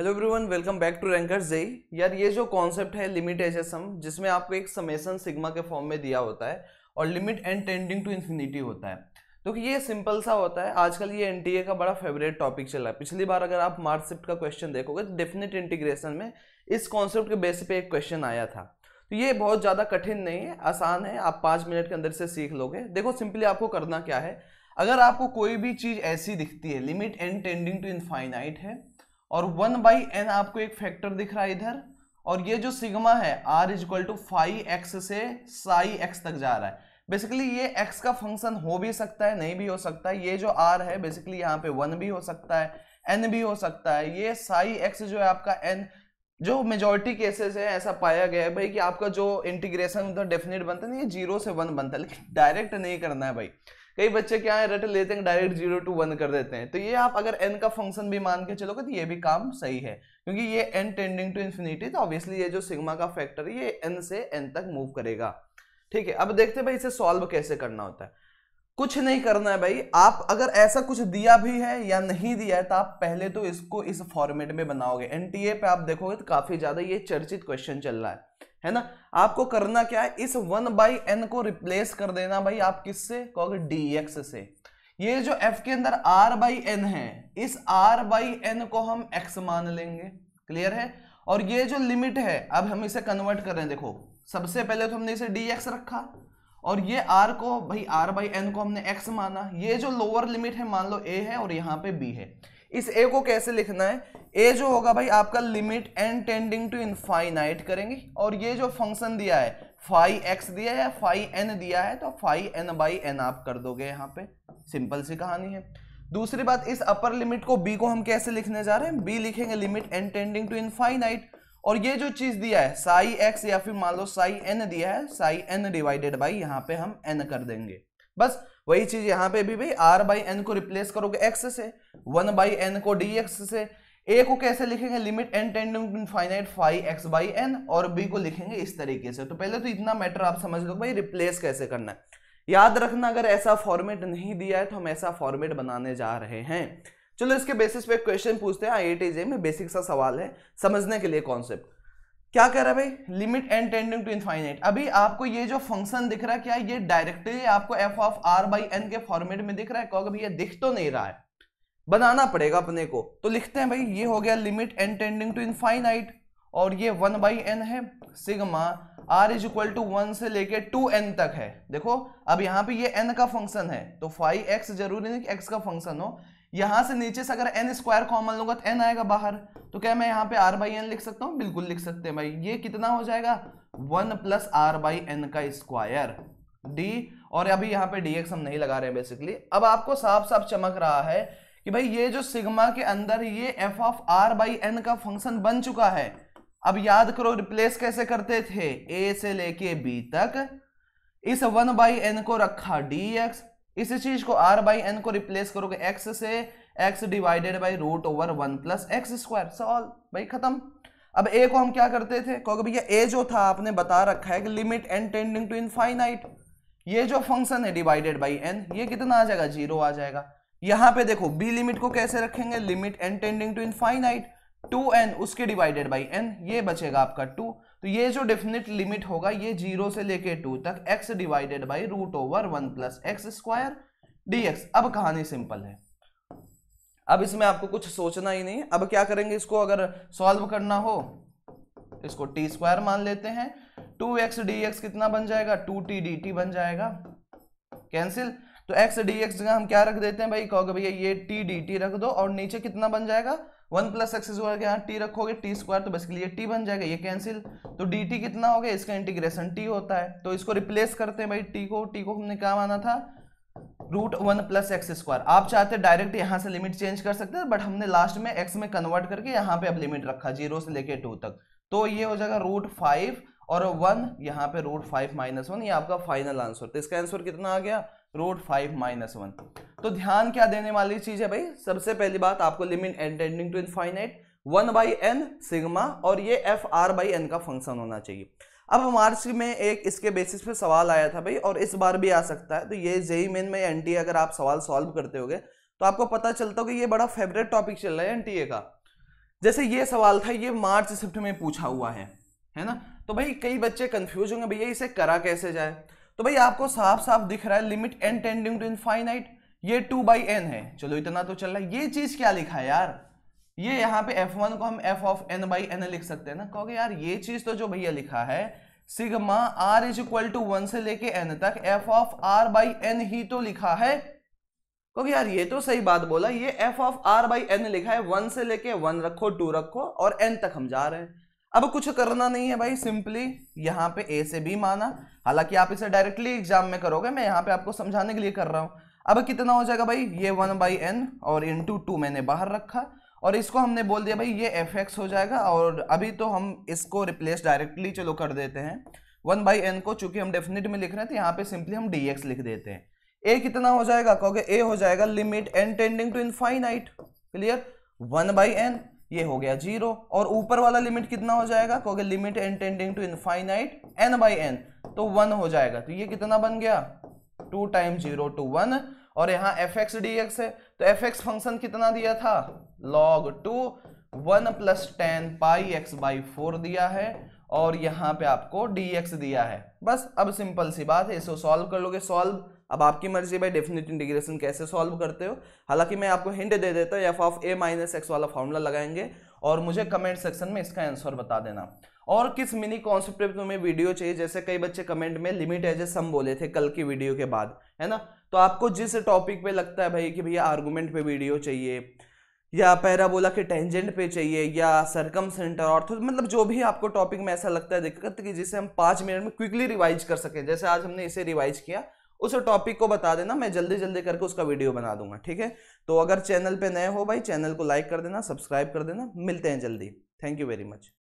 hello everyone welcome back to Rankers जे यार ये जो कॉन्सेप्ट है लिमिट एच एस जिसमें आपको एक समेसन सिग्मा के फॉर्म में दिया होता है और limit and tending to infinity होता है तो कि ये सिंपल सा होता है आजकल ये एनटीए का बड़ा फेवरेट टॉपिक चला है पिछली बार अगर आप मार्कसिप्ट का क्वेश्चन देखोगे तो डेफिनेट इंटीग्रेशन में इस कॉन्सेप्ट के बेस पे एक क्वेश्चन आया था तो ये बहुत ज़्यादा कठिन नहीं है आसान है आप पाँच मिनट के अंदर से सीख लोगे देखो सिंपली आपको करना क्या है अगर आपको कोई भी चीज़ ऐसी दिखती है limit and tending to infinite है और वन बाई एन आपको एक फैक्टर दिख रहा है इधर और ये जो सिग्मा है R is equal to five X से साई एक्स तक जा रहा है बेसिकली ये एक्स का फंक्शन हो भी सकता है नहीं भी हो सकता है ये जो आर है बेसिकली यहाँ पे वन भी हो सकता है एन भी हो सकता है ये साई एक्स जो है आपका एन जो मेजोरिटी केसेस है ऐसा पाया गया है भाई कि आपका जो इंटीग्रेशन तो डेफिनेट बनता है ना ये जीरो से वन बनता है लेकिन डायरेक्ट नहीं करना है भाई कई बच्चे क्या है रट लेते हैं डायरेक्ट जीरो टू वन कर देते हैं तो ये आप अगर एन का फंक्शन भी मान के चलोगे तो ये भी काम सही है क्योंकि ये एन टेंडिंग टू इन्फिनिटी तो ऑब्वियसली ये जो सिग्मा का फैक्टर है ये एन से एन तक मूव करेगा ठीक है अब देखते हैं भाई इसे सॉल्व कैसे करना होता है कुछ नहीं करना है भाई आप अगर ऐसा कुछ दिया भी है या नहीं दिया है तो आप पहले तो इसको इस फॉर्मेट में बनाओगे एनटीए पे आप देखोगे तो काफी ज्यादा ये चर्चित क्वेश्चन चल रहा है है ना आपको करना क्या है इस वन बाई एन को रिप्लेस कर देना भाई आप किससे कहोगे डीएक्स से ये जो एफ के अंदर आर बाई एन है इस आर बाई एन को हम एक्स मान लेंगे क्लियर है और ये जो लिमिट है अब हम इसे कन्वर्ट कर रहे हैं देखो सबसे पहले तो हमने इसे डी एक्स रखा और ये आर को भाई आर बाई एन को हमने एक्स माना ये जो लोअर लिमिट है मान लो ए है और यहाँ पे बी है इस ए को कैसे लिखना है ए जो होगा भाई आपका limit n tending to infinite करेंगे और ये जो फंक्शन दिया है फाइव एक्स दिया है फाइव एन दिया है तो फाइव एन बाई एन आप कर दोगे यहाँ पे सिंपल सी कहानी है दूसरी बात इस अपर लिमिट को बी को हम कैसे लिखने जा रहे हैं बी लिखेंगे limit n tending to infinite और ये जो चीज दिया है साई एक्स या फिर मान लो साई एन दिया है साई एन डिवाइडेड बाई यहाँ पे हम एन कर देंगे बस वही चीज यहाँ पे भी भाई आर बाई एन को रिप्लेस करोगे एक्स से वन बाई एन को डी एक्स से ए को कैसे लिखेंगे limit n tending infinite five x by n और बी को लिखेंगे इस तरीके से तो पहले तो इतना मैटर आप समझ लो भाई रिप्लेस कैसे करना है याद रखना अगर ऐसा फॉर्मेट नहीं दिया है तो हम ऐसा फॉर्मेट बनाने जा रहे हैं चलो इसके बेसिस पे क्वेश्चन पूछते हैं आई जे में बेसिक सा सवाल है समझने के लिए कॉन्सेप्ट क्या कह रहा है भाई limit and tending to infinite अभी आपको ये जो फंक्शन दिख रहा है क्या ये डायरेक्टली आपको f of r by n के फॉर्मेट में दिख रहा है कभी ये दिख तो नहीं रहा है बनाना पड़ेगा अपने को तो लिखते हैं भाई ये हो गया limit and tending to infinite और ये वन बाई एन है sigma r is equal to one से लेके टू एन तक है देखो अब यहाँ पे ये एन का फंक्शन है तो फाइव एक्स जरूरी नहीं कि एक्स का फंक्शन हो यहां से नीचे से अगर एन स्क्वायर कॉमन लूंगा तो एन आएगा बाहर तो क्या मैं यहां पे आर बाई एन लिख सकता हूं बिल्कुल लिख सकते हैं भाई ये कितना हो जाएगा one plus r by n का स्क्वायर डी और अभी यहाँ पे डीएक्स हम नहीं लगा रहे बेसिकली अब आपको साफ साफ चमक रहा है कि भाई ये जो सिग्मा के अंदर ये f of r by n का फंक्शन बन चुका है अब याद करो रिप्लेस कैसे करते थे ए से लेके बी तक इस वन बाई एन को रखा डी एक्स इसी चीज को आर बाई एन को रिप्लेस करोगे एक्स से x divided by root over one plus x square सॉल भाई खत्म अब ए को हम क्या करते थे क्योंकि भैया ए जो था आपने बता रखा है कि limit n tending to infinite ये जो फंक्शन है डिवाइडेड बाई एन ये कितना आ जाएगा जीरो आ जाएगा यहां पे देखो बी लिमिट को कैसे रखेंगे limit n tending to infinite two n उसके डिवाइडेड बाई एन ये बचेगा आपका टू तो ये जो डेफिनेट लिमिट होगा ये जीरो से लेके टू तक x divided by root over one plus x square d x अब कहानी सिंपल है अब इसमें आपको कुछ सोचना ही नहीं अब क्या करेंगे इसको अगर सॉल्व करना हो इसको टी स्क्वायर मान लेते हैं टू एक्स डी एक्स कितना बन जाएगा टू टी डी टी बन जाएगा कैंसिल तो एक्स डी एक्स जगह हम क्या रख देते हैं भाई कहोगे भैया ये टी डी टी रख दो और नीचे कितना बन जाएगा वन प्लस एक्स स्क्वायर के यहाँ टी रखोगे टी स्क्वायर तो बेसिकली ये टी बन जाएगा ये कैंसिल तो डी टी कितना हो गया इसका इंटीग्रेशन टी होता है तो इसको रिप्लेस करते हैं भाई टी को टी को हमने क्या माना था root one plus x square आप चाहते हैं डायरेक्ट यहाँ से लिमिट चेंज कर सकते हैं बट हमने लास्ट में एक्स में कन्वर्ट करके यहाँ पे अब लिमिट रखा जीरो से लेके टू तक तो ये हो जाएगा रूट फाइव और वन यहाँ पे रूट फाइव माइनस वन ये आपका फाइनल आंसर तो इसका आंसर कितना आ गया रूट फाइव माइनस वन तो ध्यान क्या देने वाली चीज है भाई सबसे पहली बात आपको limit n tending to infinite one by n sigma और ये एफ आर बाई एन का फंक्शन होना चाहिए अब मार्च में एक इसके बेसिस पे सवाल आया था भाई और इस बार भी आ सकता है तो ये जेई मेन में एन अगर आप सवाल सॉल्व करते होगे तो आपको पता चलता होगा ये बड़ा फेवरेट टॉपिक चल रहा है एन का जैसे ये सवाल था ये मार्च शिफ्ट में पूछा हुआ है है ना तो भाई कई बच्चे कंफ्यूज होंगे भैया इसे करा कैसे जाए तो भाई आपको साफ साफ दिख रहा है limit n tending to infinite ये टू बाई एन है चलो इतना तो चल रहा है ये चीज क्या लिखा है यार ये यहाँ पे एफ वन को हम f of n by n लिख सकते हैं ना कहोगे यार ये चीज तो जो भैया लिखा है sigma r is equal to one से लेके एन तक f of r by n ही तो लिखा है क्योंकि यार ये तो सही बात बोला ये f of r by n लिखा है वन से लेके वन रखो टू रखो और एन तक हम जा रहे हैं अब कुछ करना नहीं है भाई सिंपली यहाँ पे ए से बी माना हालांकि आप इसे डायरेक्टली एग्जाम में करोगे मैं यहाँ पे आपको समझाने के लिए कर रहा हूँ अब कितना हो जाएगा भाई ये वन बाई एन और इन टू मैंने बाहर रखा और इसको हमने बोल दिया भाई ये एफ एक्स हो जाएगा और अभी तो हम इसको रिप्लेस डायरेक्टली चलो कर देते हैं वन बाई एन को चूंकि हम डेफिनेट में लिख रहे थे तो यहाँ पे सिंपली हम डी एक्स लिख देते हैं ए कितना हो जाएगा क्योंकि ए हो जाएगा limit n tending to infinite clear one by n ये हो गया जीरो और ऊपर वाला लिमिट कितना हो जाएगा क्योंकि limit n tending to infinite n by n तो वन हो जाएगा तो ये कितना बन गया two time zero to one और यहाँ एफ एक्स डी एक्स है तो एफ एक्स फंक्शन कितना दिया था log two one plus tan pi x by four दिया है और यहाँ पे आपको डी एक्स दिया है बस अब सिंपल सी बात है इसको सॉल्व कर लोगे सॉल्व अब आपकी मर्जी भाई डेफिनेट इंटीग्रेशन कैसे सॉल्व करते हो हालांकि मैं आपको हिंट दे देता हूँ f of a minus x वाला फॉर्मूला लगाएंगे और मुझे कमेंट सेक्शन में इसका आंसर बता देना और किस मिनी कॉन्सेप्ट पे तुम्हें वीडियो चाहिए जैसे कई बच्चे कमेंट में लिमिट एज ए सम बोले थे कल की वीडियो के बाद है ना तो आपको जिस टॉपिक पे लगता है भाई कि भैया आर्गूमेंट पे वीडियो चाहिए या पैराबोला के टेंजेंट पे चाहिए या सरकम सेंटर और तो मतलब जो भी आपको टॉपिक में ऐसा लगता है दिक्कत कि जिसे हम पाँच मिनट में क्विकली रिवाइज कर सकें जैसे आज हमने इसे रिवाइज किया उस टॉपिक को बता देना मैं जल्दी जल्दी करके उसका वीडियो बना दूंगा ठीक है तो अगर चैनल पे नए हो भाई चैनल को लाइक कर देना सब्सक्राइब कर देना मिलते हैं जल्दी थैंक यू वेरी मच